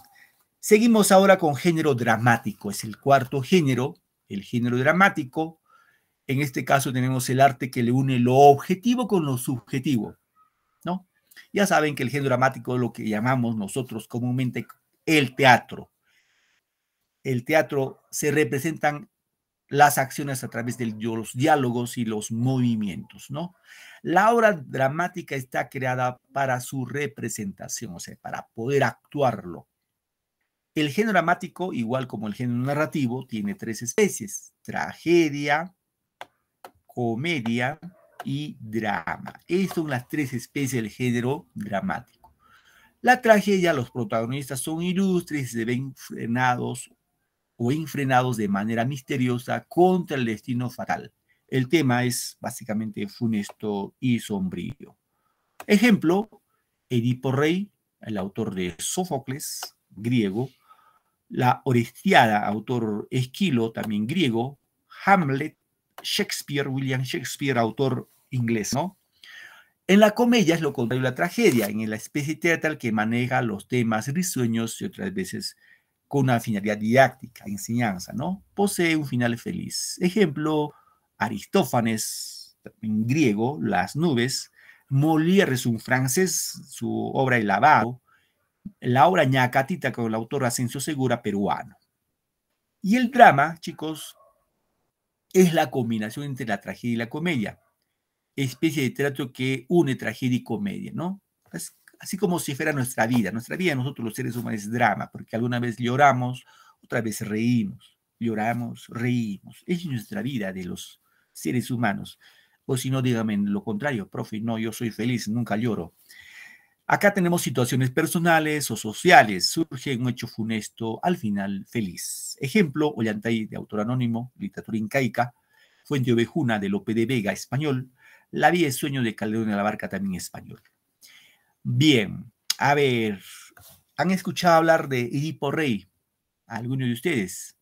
Seguimos ahora con género dramático. Es el cuarto género, el género dramático. En este caso tenemos el arte que le une lo objetivo con lo subjetivo, ¿no? Ya saben que el género dramático es lo que llamamos nosotros comúnmente el teatro. El teatro se representan las acciones a través de los diálogos y los movimientos, ¿no? La obra dramática está creada para su representación, o sea, para poder actuarlo. El género dramático, igual como el género narrativo, tiene tres especies, tragedia, comedia y drama. Estas son las tres especies del género dramático. La tragedia, los protagonistas son ilustres, se ven frenados o enfrenados de manera misteriosa contra el destino fatal. El tema es básicamente funesto y sombrío. Ejemplo, Edipo Rey, el autor de Sófocles, griego, la Orestiada, autor Esquilo, también griego, Hamlet, Shakespeare, William Shakespeare, autor inglés, ¿no? En la comedia es lo contrario de la tragedia, en la especie teatral que maneja los temas risueños y otras veces con una finalidad didáctica, enseñanza, ¿no? Posee un final feliz. Ejemplo, Aristófanes, en griego, Las nubes, Molière es un francés, su obra El lavado, la obra Ñacatita con el autor Asensio Segura, peruano. Y el drama, chicos, es la combinación entre la tragedia y la comedia, especie de teatro que une tragedia y comedia, ¿no? así como si fuera nuestra vida. Nuestra vida, nosotros los seres humanos, es drama, porque alguna vez lloramos, otra vez reímos, lloramos, reímos. Es nuestra vida de los seres humanos. O si no, dígame lo contrario, profe, no, yo soy feliz, nunca lloro. Acá tenemos situaciones personales o sociales. Surge un hecho funesto, al final feliz. Ejemplo, Ollantay de autor anónimo, literatura incaica, Fuente Ovejuna de Lope de Vega, español, La vida y sueño de Calderón de la Barca, también español. Bien, a ver, ¿han escuchado hablar de Edipo Rey? ¿Alguno de ustedes?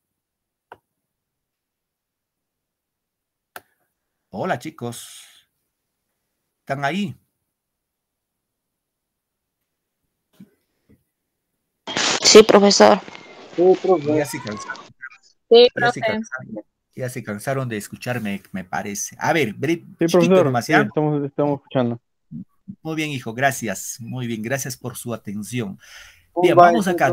Hola chicos, ¿están ahí? Sí, profesor. Sí, Ya se cansaron. ya, cansaron. de escucharme, me parece. A ver, Brit, demasiado. estamos, escuchando. Muy bien, hijo, gracias. Muy bien, gracias por su atención. Bien, vamos acá.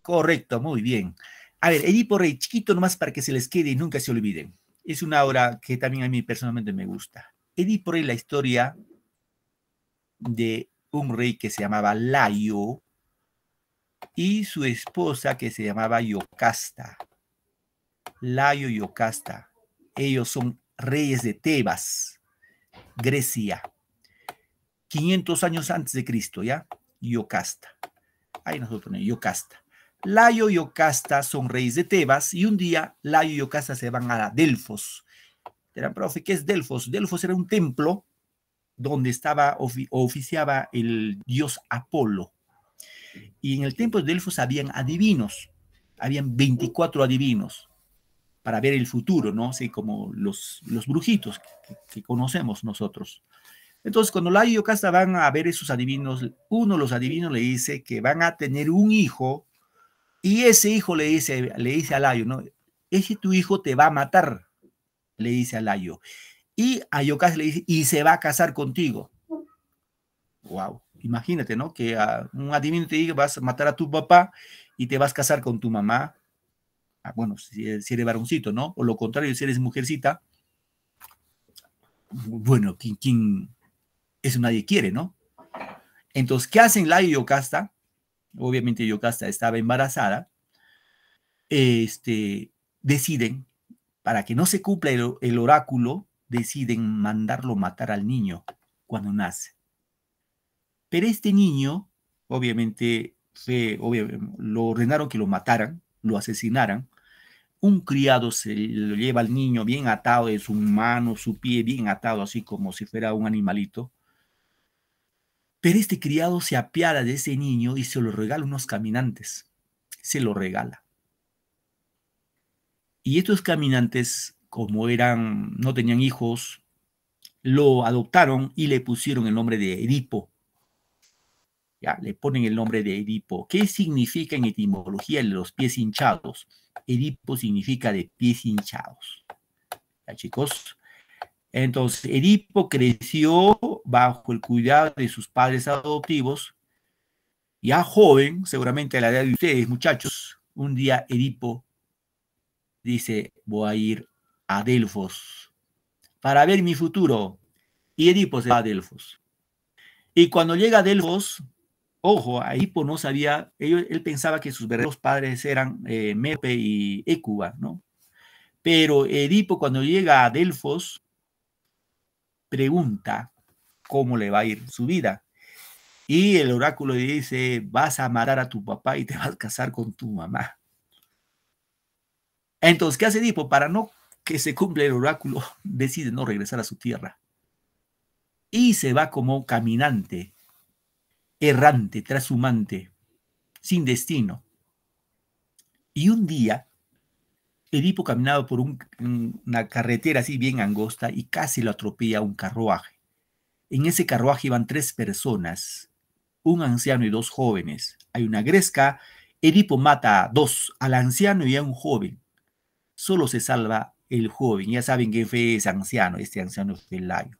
Correcto, muy bien. A ver, Edipo Rey, chiquito nomás para que se les quede y nunca se olviden. Es una obra que también a mí personalmente me gusta. Edipo Rey, la historia de un rey que se llamaba Laio y su esposa que se llamaba Yocasta. Laio y Yocasta. Ellos son reyes de Tebas, Grecia. 500 años antes de Cristo, ¿ya? Yocasta. Ahí nosotros ponemos Yocasta. Laio y Yocasta son reyes de Tebas y un día Laio y Yocasta se van a Delfos. ¿qué es Delfos? Delfos era un templo donde estaba oficiaba el dios Apolo. Y en el templo de Delfos habían adivinos, habían 24 adivinos para ver el futuro, ¿no? Así como los, los brujitos que, conocemos nosotros. Entonces, cuando la y van a ver esos adivinos, uno de los adivinos le dice que van a tener un hijo y ese hijo le dice, le dice a Layo, ¿no? Ese tu hijo te va a matar, le dice a Layo. Y a Yocasta le dice, y se va a casar contigo. Wow, imagínate, ¿no? Que a un adivino te diga, vas a matar a tu papá y te vas a casar con tu mamá. Ah, bueno, si, eres varoncito, ¿no? O lo contrario, si eres mujercita. Bueno, ¿quién, eso nadie quiere, ¿no? Entonces, ¿qué hacen la y Yocasta? Obviamente Yocasta estaba embarazada. Este, deciden, para que no se cumpla el oráculo, deciden mandarlo matar al niño cuando nace. Pero este niño, obviamente, lo ordenaron que lo mataran, lo asesinaran. Un criado se lo lleva al niño bien atado de su mano, su pie bien atado, así como si fuera un animalito. Pero este criado se apiada de ese niño y se lo regala unos caminantes. Se lo regala. Y estos caminantes como eran, no tenían hijos, lo adoptaron y le pusieron el nombre de Edipo. Ya, le ponen el nombre de Edipo. ¿Qué significa en etimología los pies hinchados? Edipo significa de pies hinchados. ¿Ya, chicos? Entonces, Edipo creció bajo el cuidado de sus padres adoptivos. Ya joven, seguramente a la edad de ustedes, muchachos, un día Edipo dice, voy a ir a Delfos para ver mi futuro. Y Edipo se va a Delfos. Y cuando llega a Delfos, ojo, a Edipo no sabía, él, él pensaba que sus verdaderos padres eran eh, Mepe y Ecuba ¿no? Pero Edipo cuando llega a Delfos, pregunta cómo le va a ir su vida. Y el oráculo dice, vas a matar a tu papá y te vas a casar con tu mamá. Entonces, ¿qué hace Edipo? Para no que se cumple el oráculo, *laughs* decide no regresar a su tierra. Y se va como caminante, errante, trashumante, sin destino. Y un día, Edipo caminaba por una carretera así bien angosta y casi lo atropella un carruaje. En ese carruaje iban tres personas, un anciano y dos jóvenes. Hay una gresca, Edipo mata a dos, al anciano y a un joven. Solo se salva el joven, ya saben que fue ese anciano, este anciano fue Layo,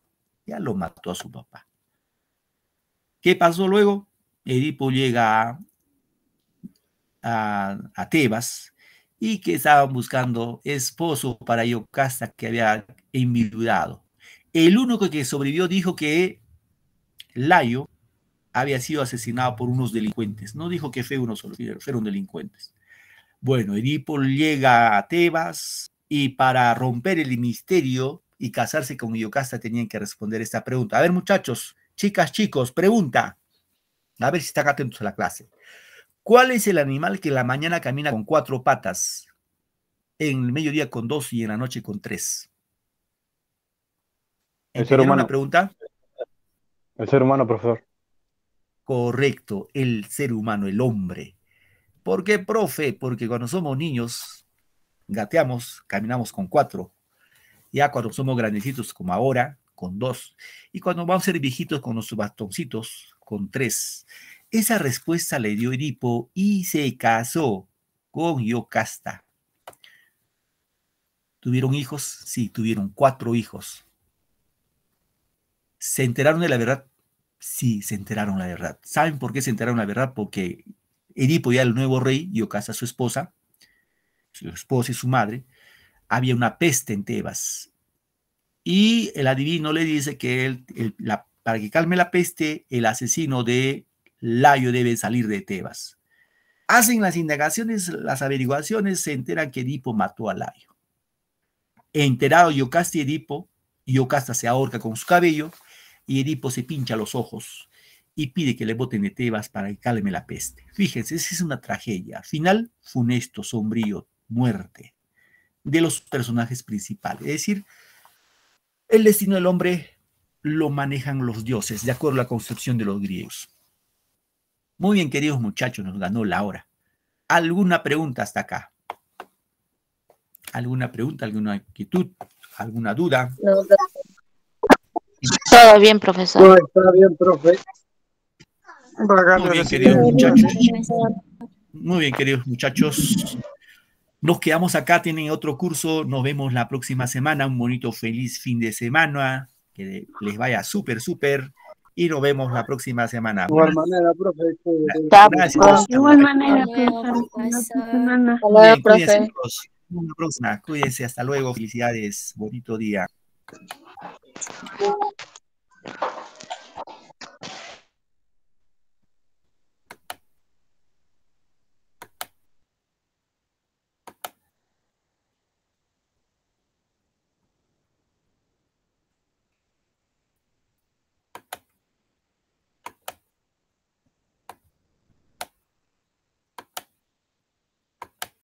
ya lo mató a su papá. ¿Qué pasó luego? Edipo llega a, Tebas y que estaban buscando esposo para Yocasta que había enviudado. El único que sobrevivió dijo que Layo había sido asesinado por unos delincuentes. No dijo que fue uno solo, fueron delincuentes. Bueno, Edipo llega a Tebas, y para romper el misterio y casarse con Yocasta tenían que responder esta pregunta. A ver, muchachos, chicas, chicos, pregunta. A ver si están atentos a la clase. ¿Cuál es el animal que en la mañana camina con cuatro patas, en el mediodía con dos y en la noche con tres? El ser humano. Una pregunta? El ser humano, profesor. Correcto, el ser humano, el hombre. ¿Por qué, profe? Porque cuando somos niños gateamos, caminamos con cuatro. Ya cuando somos grandecitos como ahora, con dos. Y cuando vamos a ser viejitos con nuestros bastoncitos, con tres. Esa respuesta le dio Edipo y se casó con Yocasta. ¿Tuvieron hijos? Sí, tuvieron cuatro hijos. ¿Se enteraron de la verdad? Sí, se enteraron de la verdad. ¿Saben por qué se enteraron de la verdad? Porque Edipo ya el nuevo rey, Yocasta su esposa, su esposa y su madre, había una peste en Tebas. Y el adivino le dice que para que calme la peste, el asesino de Layo debe salir de Tebas. Hacen las indagaciones, las averiguaciones, se enteran que Edipo mató a Layo. Enterado Yocasta y Edipo, Yocasta se ahorca con su cabello y Edipo se pincha los ojos y pide que le boten de Tebas para que calme la peste. Fíjense, es una tragedia. Final funesto, sombrío, muerte de los personajes principales. Es decir, el destino del hombre lo manejan los dioses, de acuerdo a la concepción de los griegos. Muy bien, queridos muchachos, nos ganó la hora. ¿Alguna pregunta hasta acá? ¿Alguna pregunta, alguna inquietud, alguna duda? Todo bien, profesor. todo bien, profe. Muy bien, queridos muchachos. Muy bien, queridos muchachos. Nos quedamos acá, tienen otro curso, nos vemos la próxima semana, un bonito feliz fin de semana, que les vaya súper, súper, y nos vemos la próxima semana. De igual manera, profe. Este, gracias. De igual manera, profe. Cuídense, próxima. Cuídense, hasta luego, felicidades, bonito día.